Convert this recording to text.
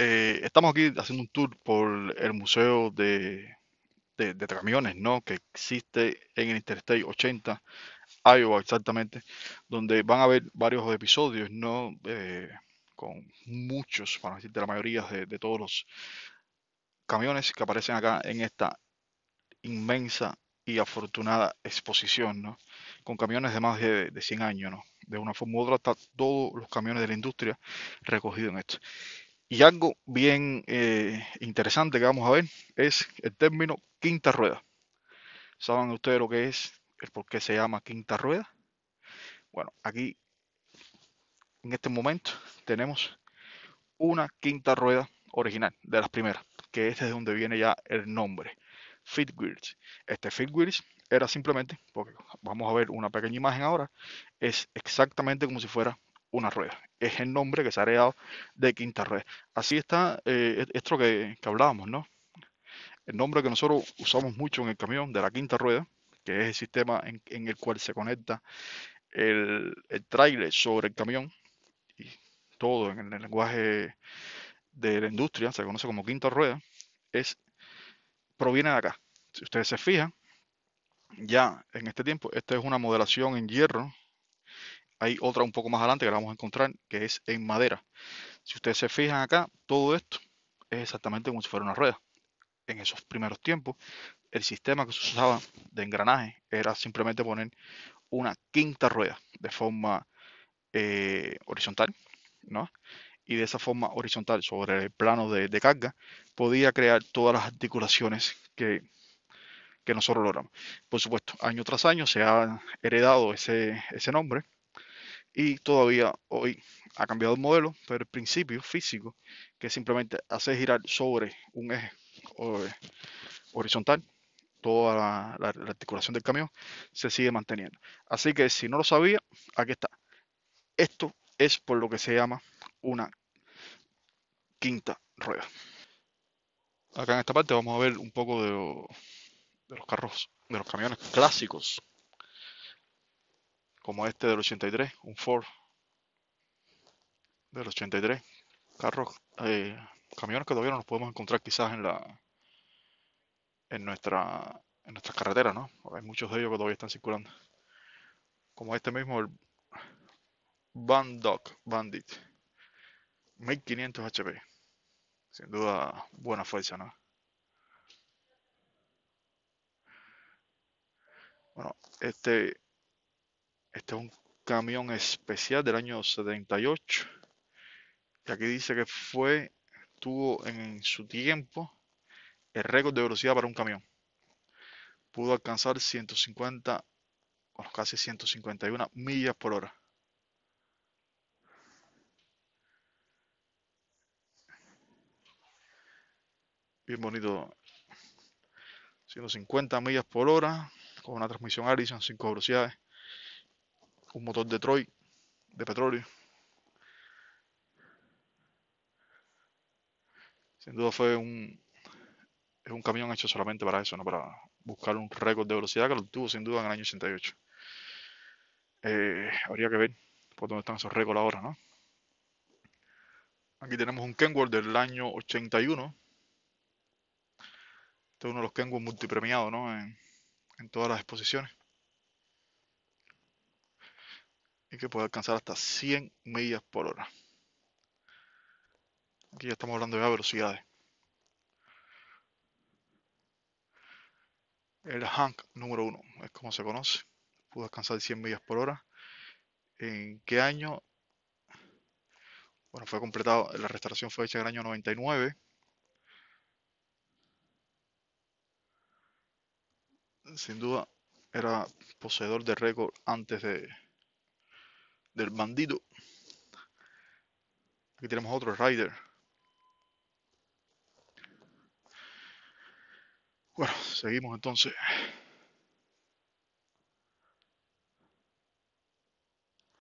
Eh, estamos aquí haciendo un tour por el Museo de, Camiones, ¿no? Que existe en el Interstate 80, Iowa, exactamente, donde van a ver varios episodios, ¿no? Eh, con muchos, para decir de la mayoría de, de todos los camiones que aparecen acá en esta inmensa y afortunada exposición, ¿no? Con camiones de más de, de 100 años, ¿no? De una forma u otra, está todos los camiones de la industria recogidos en esto. Y algo bien eh, interesante que vamos a ver es el término quinta rueda. ¿Saben ustedes lo que es? ¿El por qué se llama quinta rueda? Bueno, aquí en este momento tenemos una quinta rueda original de las primeras, que es desde donde viene ya el nombre, Fit Este Fit Wheels era simplemente, porque vamos a ver una pequeña imagen ahora, es exactamente como si fuera una rueda, Es el nombre que se ha creado de quinta rueda, Así está eh, e-, esto que, hablábamos, ¿no? El nombre que nosotros usamos mucho en el camión de la quinta rueda, que es el sistema en, el cual se conecta el, el trailer sobre el camión, y todo en el lenguaje de la industria, se conoce como quinta rueda, es, proviene de acá. Si ustedes se fijan, ya en este tiempo, esta es una modelación en hierro hay otra un poco más adelante que la vamos a encontrar, que es en madera. Si ustedes se fijan acá, todo esto es exactamente como si fuera una rueda. En esos primeros tiempos, el sistema que se usaba de engranaje era simplemente poner una quinta rueda de forma eh, horizontal, Y de esa forma horizontal sobre el plano de, carga podía crear todas las articulaciones que, nosotros logramos. Por supuesto, año tras año se ha heredado ese nombre y todavía hoy ha cambiado el modelo, pero el principio físico, que simplemente hace girar sobre un eje eh, horizontal, toda la, articulación del camión se sigue manteniendo. Así que si no lo sabía, aquí está. Esto es por lo que se llama una quinta rueda. Acá en esta parte vamos a ver un poco de los carros, de los camiones clásicos como este del 83, un Ford del 83. Carros, eh, camiones que todavía no nos podemos encontrar quizás en la en nuestra en nuestras ¿no? Hay muchos de ellos que todavía están circulando. Como este mismo, el Bandock Bandit. 1500 HP. Sin duda, buena fuerza, ¿no? Bueno, este este es un camión especial del año 78. Y aquí dice que fue, tuvo en su tiempo el récord de velocidad para un camión. Pudo alcanzar 150, o casi 151 millas por hora. Bien bonito. 150 millas por hora con una transmisión Allison, 5 velocidades un motor de Troy de petróleo. Sin duda fue un, es un camión hecho solamente para eso, ¿no? para buscar un récord de velocidad que lo tuvo sin duda en el año 88. Eh, habría que ver por dónde están esos récords ahora, ¿no? Aquí tenemos un Kenworth del año 81. Este es uno de los Kenworth multipremiados, ¿no? en todas las exposiciones. que puede alcanzar hasta 100 millas por hora. Aquí ya estamos hablando de velocidades. El Hank número 1 es como se conoce. Pudo alcanzar 100 millas por hora. ¿En qué año? Bueno, fue completado, la restauración fue hecha en el año 99. Sin duda era poseedor de récord antes de, del bandido. Aquí tenemos otro rider. Bueno, seguimos entonces.